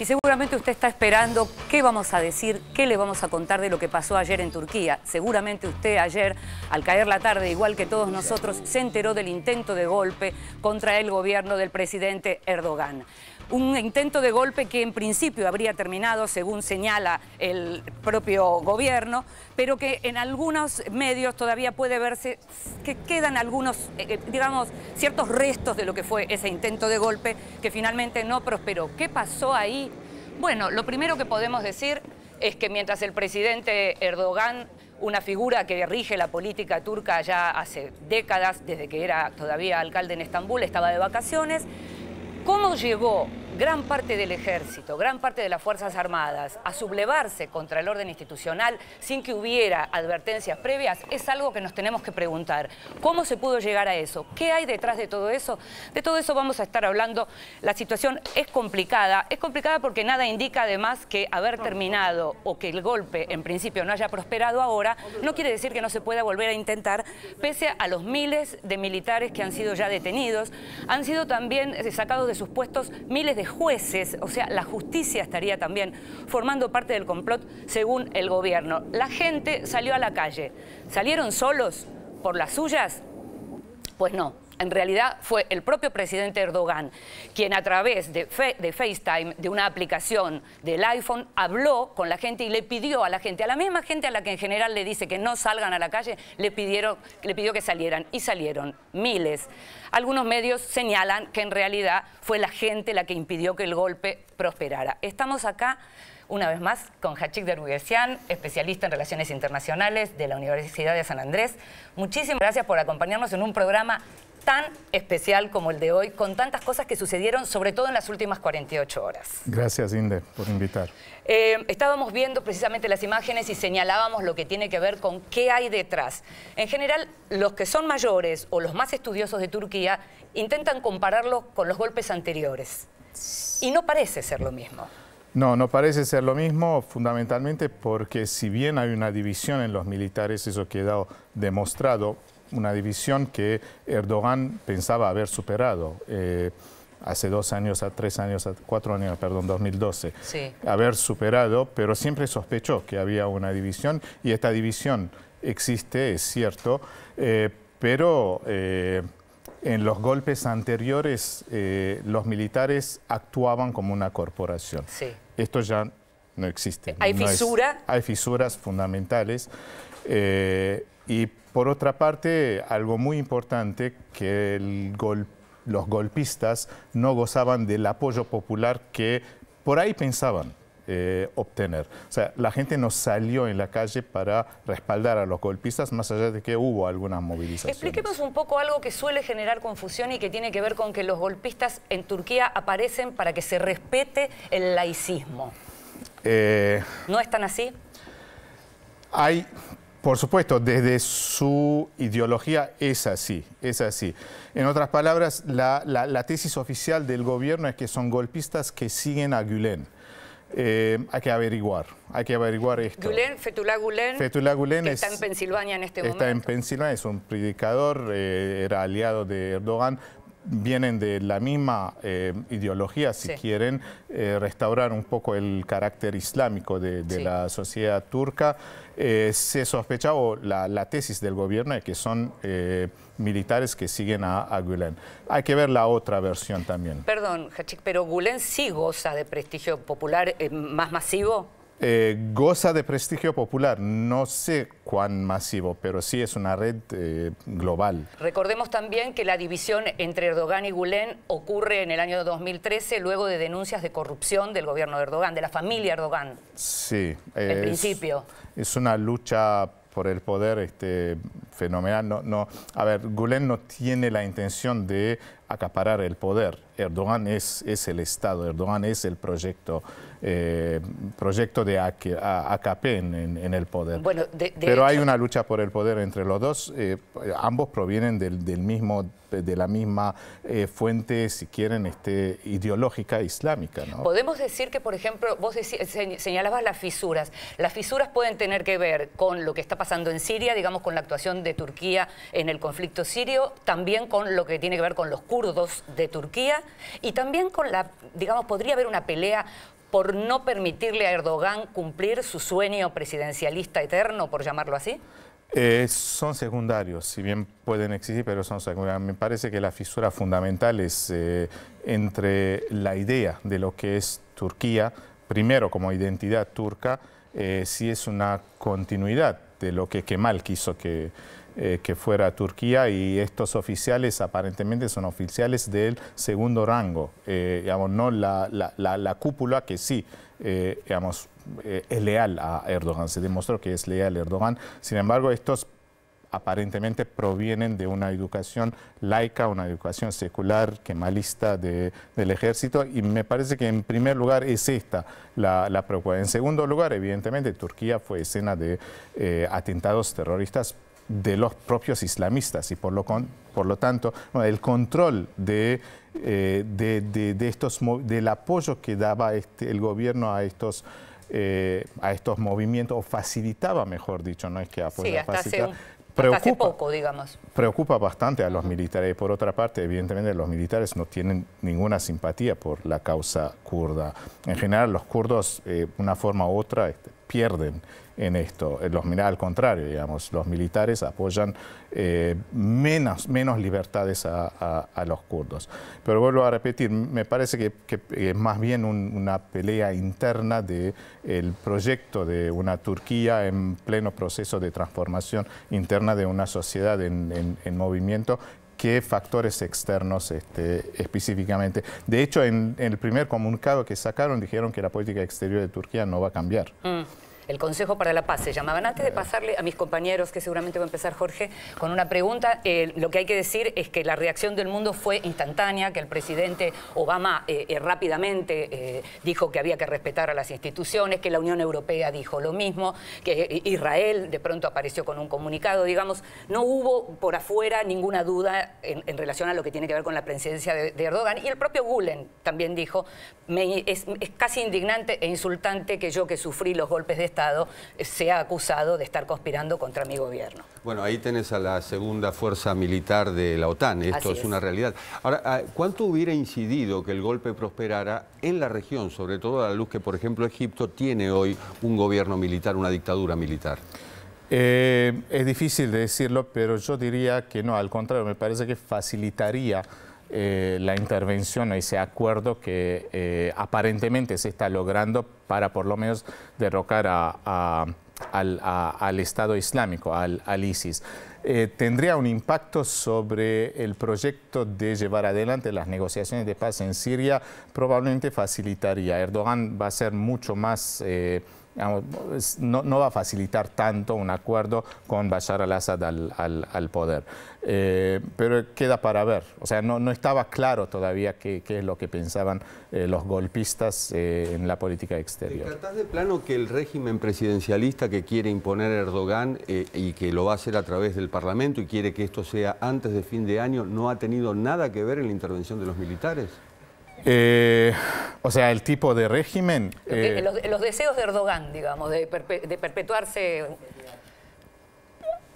Y seguramente usted está esperando qué vamos a decir, qué le vamos a contar de lo que pasó ayer en Turquía. Seguramente usted ayer, al caer la tarde, igual que todos nosotros, se enteró del intento de golpe contra el gobierno del presidente Erdogan un intento de golpe que en principio habría terminado, según señala el propio gobierno, pero que en algunos medios todavía puede verse que quedan algunos, eh, eh, digamos, ciertos restos de lo que fue ese intento de golpe que finalmente no prosperó. ¿Qué pasó ahí? Bueno, lo primero que podemos decir es que mientras el presidente Erdogan una figura que rige la política turca ya hace décadas, desde que era todavía alcalde en Estambul, estaba de vacaciones. ¿Cómo llegó gran parte del ejército, gran parte de las Fuerzas Armadas a sublevarse contra el orden institucional sin que hubiera advertencias previas, es algo que nos tenemos que preguntar. ¿Cómo se pudo llegar a eso? ¿Qué hay detrás de todo eso? De todo eso vamos a estar hablando. La situación es complicada, es complicada porque nada indica además que haber terminado o que el golpe en principio no haya prosperado ahora, no quiere decir que no se pueda volver a intentar, pese a los miles de militares que han sido ya detenidos, han sido también eh, sacados de sus puestos miles de de jueces, o sea, la justicia estaría también formando parte del complot según el gobierno. La gente salió a la calle. ¿Salieron solos por las suyas? Pues no. En realidad fue el propio presidente Erdogan quien a través de, FaceTime, de una aplicación del iPhone, habló con la gente y le pidió a la gente, a la misma gente a la que en general le dice que no salgan a la calle, le, pidieron, le pidió que salieran y salieron miles. Algunos medios señalan que en realidad fue la gente la que impidió que el golpe prosperara. Estamos acá una vez más con Hachik Derugesian, especialista en relaciones internacionales de la Universidad de San Andrés. Muchísimas gracias por acompañarnos en un programa tan especial como el de hoy, con tantas cosas que sucedieron, sobre todo en las últimas 48 horas. Gracias, Inde, por invitar. Eh, estábamos viendo precisamente las imágenes y señalábamos lo que tiene que ver con qué hay detrás. En general, los que son mayores o los más estudiosos de Turquía intentan compararlo con los golpes anteriores. Y no parece ser lo mismo. No, no parece ser lo mismo, fundamentalmente porque si bien hay una división en los militares, eso quedó demostrado una división que Erdogan pensaba haber superado. Eh, hace dos años, a tres años, a cuatro años, perdón, 2012, haber superado, pero siempre sospechó que había una división y esta división existe, es cierto, eh, pero eh, en los golpes anteriores los militares actuaban como una corporación. Esto ya no existe. ¿Hay fisuras? Hay fisuras fundamentales y por otra parte, algo muy importante, que los golpistas no gozaban del apoyo popular que por ahí pensaban. Eh, obtener. O sea, la gente no salió en la calle para respaldar a los golpistas, más allá de que hubo algunas movilizaciones. Expliquemos un poco algo que suele generar confusión y que tiene que ver con que los golpistas en Turquía aparecen para que se respete el laicismo. Eh, ¿No es tan así? Hay por supuesto, desde su ideología es así, es así. En otras palabras, la, tesis oficial del gobierno es que son golpistas que siguen a Gülen. Eh, hay que averiguar, hay que averiguar esto. Gulen, Fethullah Gulen, está en Pensilvania en este momento. Está en Pensilvania, es un predicador, eh, era aliado de Erdogan, vienen de la misma eh, ideología, si quieren, eh, restaurar un poco el carácter islámico de, la sociedad turca. Eh, se sospecha la, tesis del gobierno de que son militares que siguen a, a, Gülen. Hay que ver la otra versión también. Perdón, Hachik, pero Gülen sí goza de prestigio popular más masivo. Eh, goza de prestigio popular. No sé cuán masivo, pero sí es una red eh, global. Recordemos también que la división entre Erdogan y Gulen ocurre en el año 2013 luego de denuncias de corrupción del gobierno de Erdogan, de la familia Erdogan. Sí. en principio. Es, una lucha por el poder este, fenomenal. No, no, a ver, Gulen no tiene la intención de acaparar el poder. Erdogan es, es el Estado, Erdogan es el proyecto eh, proyecto de AKP en, el poder. Pero hay una lucha por el poder entre los dos, eh, ambos provienen del, mismo, de la misma eh, fuente, si quieren, este, ideológica islámica. Podemos decir que, por ejemplo, vos señalabas las fisuras. Las fisuras pueden tener que ver con lo que está pasando en Siria, digamos, con la actuación de Turquía en el conflicto sirio, también con lo que tiene que ver con los kurdos de Turquía y también con la, digamos, podría haber una pelea por no permitirle a Erdogan cumplir su sueño presidencialista eterno, por llamarlo así? Eh, son secundarios, si bien pueden existir, pero son secundarios. Me parece que la fisura fundamental es eh, entre la idea de lo que es Turquía, primero como identidad turca, eh, sí es una continuidad de lo que Kemal quiso que, eh, fuera Turquía y estos oficiales aparentemente son oficiales del segundo rango, eh, digamos, no la, cúpula que sí, eh, digamos, es leal a Erdogan, se demostró que es leal a Erdogan, sin embargo estos aparentemente provienen de una educación laica, una educación secular, quemalista del ejército, y me parece que en primer lugar es esta la, preocupación. En segundo lugar, evidentemente, Turquía fue escena de eh, atentados terroristas de los propios islamistas y por lo, por lo tanto el control de, eh, de, estos del apoyo que daba este, el gobierno a estos eh, a estos movimientos o facilitaba mejor dicho no es que apoyaba sí, preocupa, digamos. Preocupa bastante a los militares. Y por otra parte, evidentemente, los militares no tienen ninguna simpatía por la causa kurda. En general, los kurdos, eh, una forma u otra, este, pierden en esto. Eh, los, al contrario, digamos, los militares apoyan eh, menos, menos libertades a, los kurdos. Pero vuelvo a repetir, me parece que, es más bien una pelea interna del proyecto de una Turquía en pleno proceso de transformación interna de una sociedad en, en movimiento qué factores externos este, específicamente. De hecho, en, el primer comunicado que sacaron dijeron que la política exterior de Turquía no va a cambiar. Mm el Consejo para la Paz se llamaban. Antes de pasarle a mis compañeros, que seguramente va a empezar Jorge, con una pregunta, eh, lo que hay que decir es que la reacción del mundo fue instantánea, que el presidente Obama eh, eh, rápidamente dijo que había que respetar a las instituciones, que la Unión Europea dijo lo mismo, que Israel de pronto apareció con un comunicado, digamos, no hubo por afuera ninguna duda en, relación a lo que tiene que ver con la presidencia de, Erdogan. Y el propio Gulen también dijo, es, es casi indignante e insultante que yo que sufrí los golpes de Estado eh, sea acusado de estar conspirando contra mi gobierno. Bueno, ahí tenés a la segunda fuerza militar de la OTAN, esto es, una realidad. Ahora, ah, ¿cuánto hubiera incidido que el golpe prosperara en la región, sobre todo a la luz que, por ejemplo, Egipto tiene hoy un gobierno militar, una dictadura militar? Eh, es difícil de decirlo, pero yo diría que no, al contrario, me parece que facilitaría eh, la intervención, o ese acuerdo que eh, aparentemente se está logrando para por lo menos derrocar a, al, Estado Islámico, al, ISIS. Eh, tendría un impacto sobre el proyecto de llevar adelante las negociaciones de paz en Siria, probablemente facilitaría. Erdogan va a ser mucho más no, va a facilitar tanto un acuerdo con Bashar al-Assad al, poder. Eh, pero queda para ver. O sea, no, estaba claro todavía qué, es lo que pensaban eh, los golpistas eh, en la política exterior. ¿Tratás de plano que el régimen presidencialista que quiere imponer Erdogan y que lo va a hacer a través del Parlamento y quiere que esto sea antes de fin de año no ha tenido nada que ver en la intervención de los militares? Eh, o sea, el tipo de régimen... Eh, los, deseos de Erdogan, digamos, de, perpetuarse...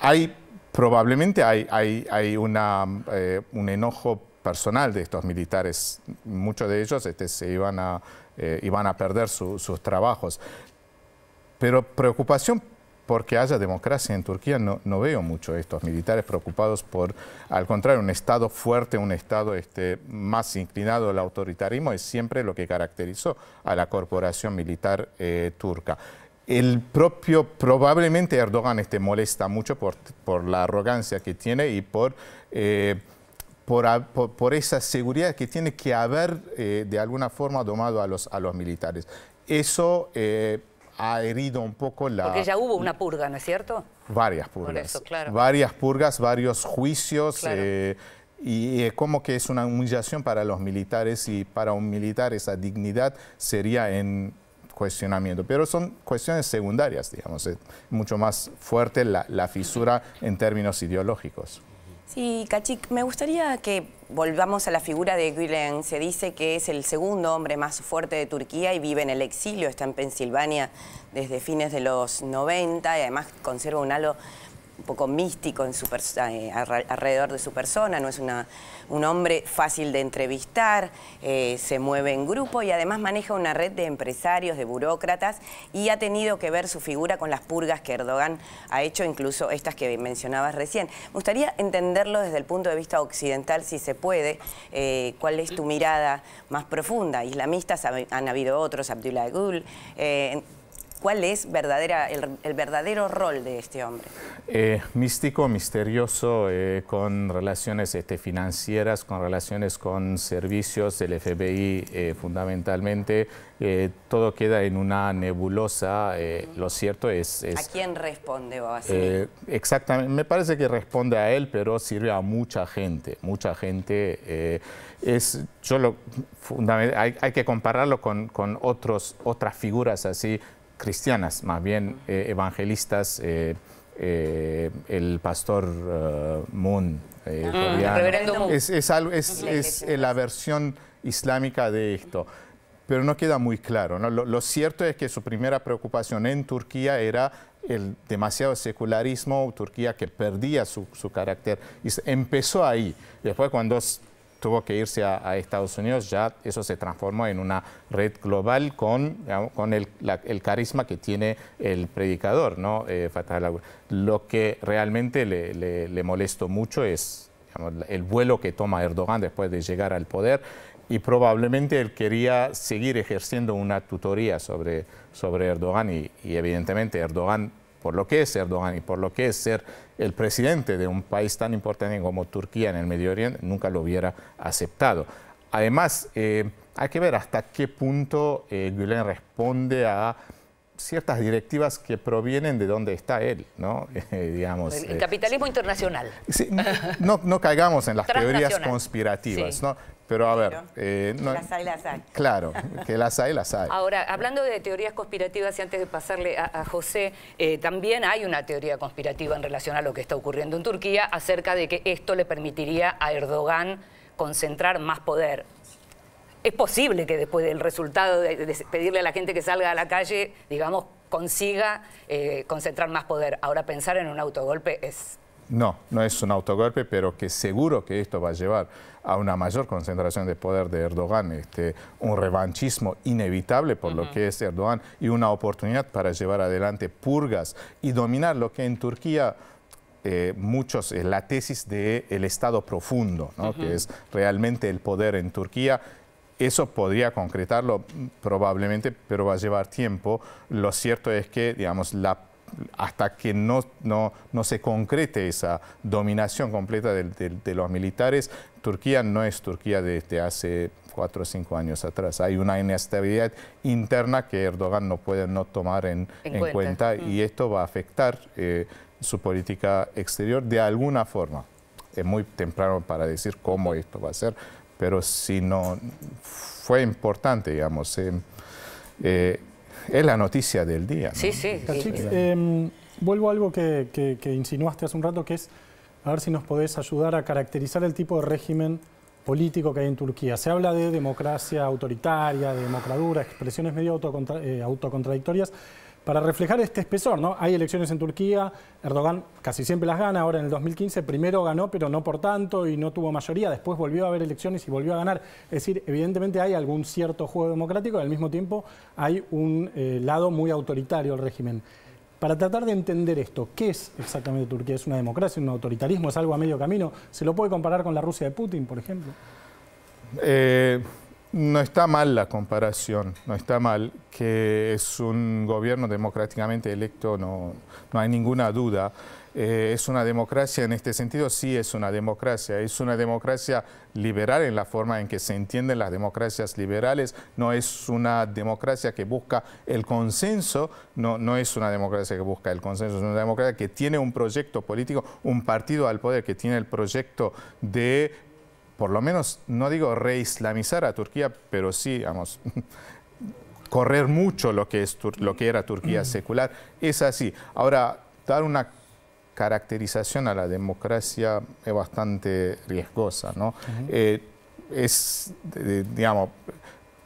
Hay, probablemente hay, hay, hay una, eh, un enojo personal de estos militares. Muchos de ellos este, se iban a, iban a perder sus trabajos. Pero preocupación porque haya democracia en Turquía. No, veo mucho estos militares preocupados por, al contrario, un Estado fuerte, un Estado este, más inclinado al autoritarismo, es siempre lo que caracterizó a la corporación militar eh, turca. El propio, probablemente Erdogan este, molesta mucho por, la arrogancia que tiene y eh, por... por, esa seguridad que tiene que haber eh, de alguna forma domado a los, a los militares. Eso ha herido un poco la... Porque ya hubo una purga, ¿no es cierto? Varias purgas. Varias purgas, varios juicios. Eh, y como que es una humillación para los militares y para un militar esa dignidad sería en cuestionamiento, pero son cuestiones secundarias, digamos, es mucho más fuerte la fisura en términos ideológicos. Sí, Kachik, me gustaría que volvamos a la figura de Gülen. Se dice que es el segundo hombre más fuerte de Turquía y vive en el exilio, está en Pensilvania desde fines de los 90 y además conserva un halo poco místico en su eh, alrededor de su persona, no es una, un hombre fácil de entrevistar, eh, se mueve en grupo y además maneja una red de empresarios, de burócratas y ha tenido que ver su figura con las purgas que Erdogan ha hecho, incluso estas que mencionabas recién. Me gustaría entenderlo desde el punto de vista occidental, si se puede, eh, cuál es tu mirada más profunda. Islamistas han habido otros, Abdullah Gül ¿Cuál es verdadera, el, verdadero rol de este hombre? Eh, místico, misterioso, eh, con relaciones este, financieras, con relaciones con servicios, del FBI eh, fundamentalmente. todo queda en una nebulosa. Lo cierto es, ¿A quién responde Eh, exactamente. Me parece que responde a él, pero sirve a mucha gente. Mucha gente. es, yo lo, hay, que compararlo con, otros, otras figuras así cristianas, más bien eh, evangelistas. Eh, eh, el pastor ah, Moon, Es, la versión islámica de esto. Pero no queda muy claro. Lo, cierto es que su primera preocupación en Turquía era el demasiado secularismo, Turquía que perdía su, carácter. empezó ahí. Después cuando tuvo que irse a, Estados Unidos, ya eso se transformó en una red global con, con el, carisma que tiene el predicador, ¿no? Eh, lo que realmente le, molestó mucho es el vuelo que toma Erdogan después de llegar al poder y probablemente él quería seguir ejerciendo una tutoría sobre, sobre Erdogan y evidentemente Erdogan por lo que es Erdogan y por lo que es ser el presidente de un país tan importante como Turquía en el Medio Oriente nunca lo hubiera aceptado. Además, eh, hay que ver hasta qué punto eh, Gülen responde a ciertas directivas que provienen de donde está él, ¿no? Eh, digamos, el, eh, capitalismo internacional. no, caigamos en las teorías conspirativas, ¿no? Pero a ver... Eh, las hay, las hay. Claro, que las hay, las hay. Ahora, hablando de teorías conspirativas, y antes de pasarle a, José, también hay una teoría conspirativa en relación a lo que está ocurriendo en Turquía acerca de que esto le permitiría a Erdogan concentrar más poder es posible que después del resultado de, pedirle a la gente que salga a la calle, digamos, consiga eh, concentrar más poder. Ahora pensar en un autogolpe es... No, no es un autogolpe, pero que seguro que esto va a llevar a una mayor concentración de poder de Erdogan, este, un revanchismo inevitable por lo que es Erdogan y una oportunidad para llevar adelante purgas y dominar lo que en Turquía eh, muchos eh, la tesis del Estado profundo, que es realmente el poder en Turquía eso podría concretarlo probablemente, pero va a llevar tiempo. Lo cierto es que, digamos, la hasta que no, no, no, se concrete esa dominación completa de, los militares, Turquía no es Turquía desde hace cuatro o cinco años atrás. Hay una inestabilidad interna que Erdogan no puede no tomar en, cuenta, y mm. esto va a afectar eh, su política exterior de alguna forma. Es muy temprano para decir cómo esto va a ser, pero si no, fue importante, digamos. Eh, eh, es la noticia del día. Sí, sí. Em, vuelvo a algo que, insinuaste hace un rato, que es a ver si nos podés ayudar a caracterizar el tipo de régimen político que hay en Turquía. Se habla de democracia autoritaria, de democradura, expresiones medio eh, autocontradictorias para reflejar este espesor, ¿no? Hay elecciones en Turquía, Erdogan casi siempre las gana, ahora en el 2015 primero ganó, pero no por tanto y no tuvo mayoría, después volvió a haber elecciones y volvió a ganar. Es decir, evidentemente hay algún cierto juego democrático y al mismo tiempo hay un eh, lado muy autoritario al régimen. Para tratar de entender esto, ¿qué es exactamente Turquía? ¿Es una democracia, un autoritarismo, es algo a medio camino? ¿Se lo puede comparar con la Rusia de Putin, por ejemplo? Eh, no está mal la comparación, no está mal que es un gobierno democráticamente electo, no, no hay ninguna duda. Eh, es una democracia, en este sentido sí es una democracia, es una democracia liberal en la forma en que se entienden las democracias liberales, no es una democracia que busca el consenso, no, no es una democracia que busca el consenso, es una democracia que tiene un proyecto político, un partido al poder que tiene el proyecto de por lo menos, no digo reislamizar a Turquía, pero sí, vamos, correr mucho lo que, es, lo que era Turquía mm. secular. Es así. Ahora, dar una caracterización a la democracia es bastante riesgosa, ¿no? Eh, es, digamos,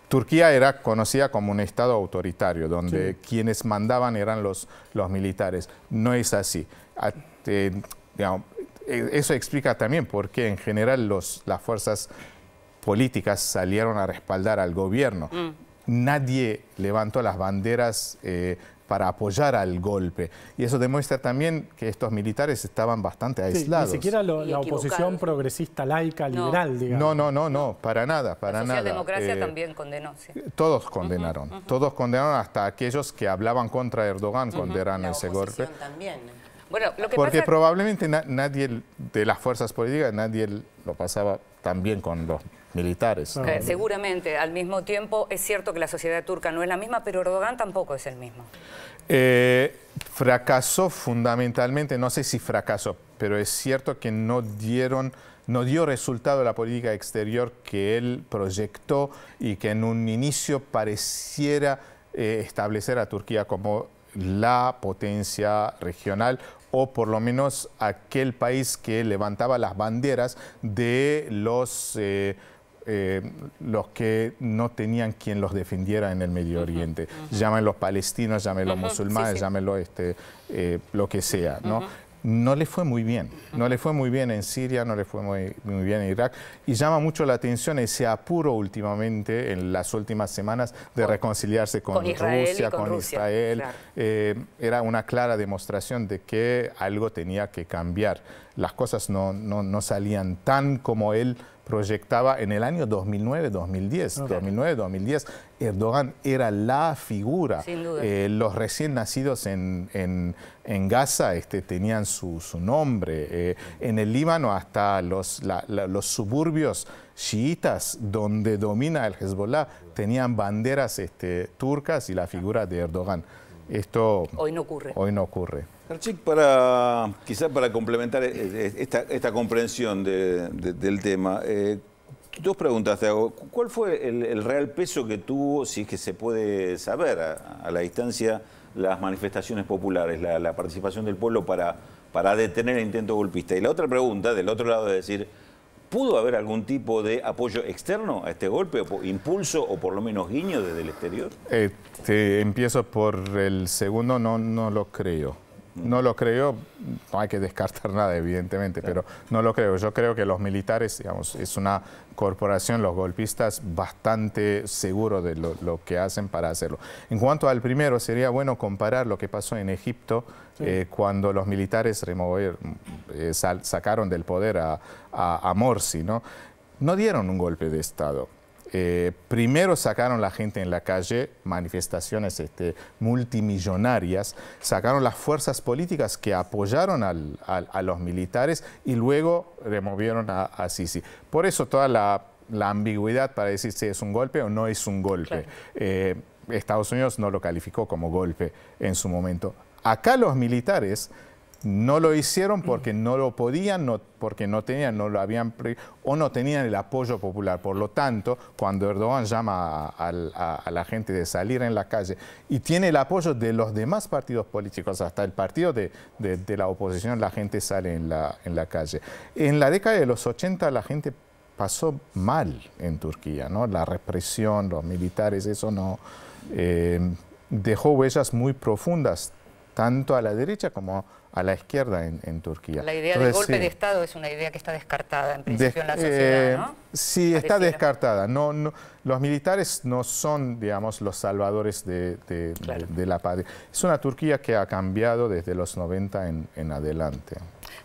Turquía era conocida como un Estado autoritario, donde quienes mandaban eran los, los militares. No es así. Eh, eh, eso explica también por qué en general los, las fuerzas políticas salieron a respaldar al gobierno. Mm. Nadie levantó las banderas eh, para apoyar al golpe. Y eso demuestra también que estos militares estaban bastante aislados. ni siquiera la oposición progresista, laica, liberal, digamos. No, no, no, no, para nada, para nada. La democracia eh, también condenó. Todos condenaron, todos condenaron hasta aquellos que hablaban contra Erdogan, condenaron ese golpe. también. ¿eh? Bueno, lo Porque probablemente nadie de las fuerzas políticas, nadie lo pasaba tan bien con los militares. Ah. Eh, seguramente, al mismo tiempo es cierto que la sociedad turca no es la misma, pero Erdogan tampoco es el mismo. Eh, fracasó fundamentalmente, no sé si fracasó, pero es cierto que no dieron no dio resultado la política exterior que él proyectó y que en un inicio pareciera eh, establecer a Turquía como la potencia regional o por lo menos aquel país que levantaba las banderas de los eh, los que no tenían quien los defendiera en el Medio Oriente. Llámenlo palestinos, llámenlos musulmanes, llámenlo este, eh, lo que sea, ¿no? No le fue muy bien, no le fue muy bien en Siria, no le fue muy, muy, bien en Irak y llama mucho la atención ese apuro últimamente en las últimas semanas de reconciliarse con, Rusia, con, Israel. Eh, era una clara demostración de que algo tenía que cambiar. Las cosas no, no, no salían tan como él proyectaba en el año 2009, 2010, 2009, 2010, Erdogan era la figura. Eh, los recién nacidos en, en, Gaza este, tenían su, su nombre. Eh, en el Líbano hasta los, los suburbios chiitas donde domina el Hezbollah tenían banderas este, turcas y la figura de Erdogan. Esto hoy no ocurre. Hoy no ocurre. Archik, para, quizás para complementar eh, eh, esta, comprensión del tema, eh, dos preguntas te hago. ¿Cuál fue el, real peso que tuvo, si es que se puede saber a, la distancia, las manifestaciones populares, la, participación del pueblo para, para detener el intento golpista? Y la otra pregunta, del otro lado, es decir, ¿pudo haber algún tipo de apoyo externo a este golpe, o impulso o por lo menos guiño desde el exterior? Este, empiezo por el segundo, no, no lo creo. No lo creo, no hay que descartar nada, evidentemente, pero no lo creo. Yo creo que los militares, digamos, es una corporación, los golpistas, bastante seguros de lo, que hacen para hacerlo. En cuanto al primero, sería bueno comparar lo que pasó en Egipto eh, cuando los militares remover, eh, sacaron del poder a, a, a Morsi, ¿no? No dieron un golpe de Estado eh, primero sacaron la gente en la calle, manifestaciones este, multimillonarias, sacaron las fuerzas políticas que apoyaron a los militares y luego removieron a, Sisi. Por eso toda la, ambigüedad para decir si es un golpe o no es un golpe. Eh, Estados Unidos no lo calificó como golpe en su momento. Acá los militares no lo hicieron porque no lo podían, porque no tenían, no lo habían o no tenían el apoyo popular. Por lo tanto, cuando Erdogan llama a, la gente de salir en la calle y tiene el apoyo de los demás partidos políticos, hasta el partido de, la oposición, la gente sale en la, calle. En la década de los 80 la gente pasó mal en Turquía, ¿no? La represión, los militares, eso no eh, dejó huellas muy profundas, tanto a la derecha como a a la izquierda en, Turquía. La idea del golpe de Estado es una idea que está descartada en principio en la eh, sociedad, ¿no? Sí, está descartada. No, los militares no son, digamos, los salvadores de, la patria. Es una Turquía que ha cambiado desde los 90 en adelante.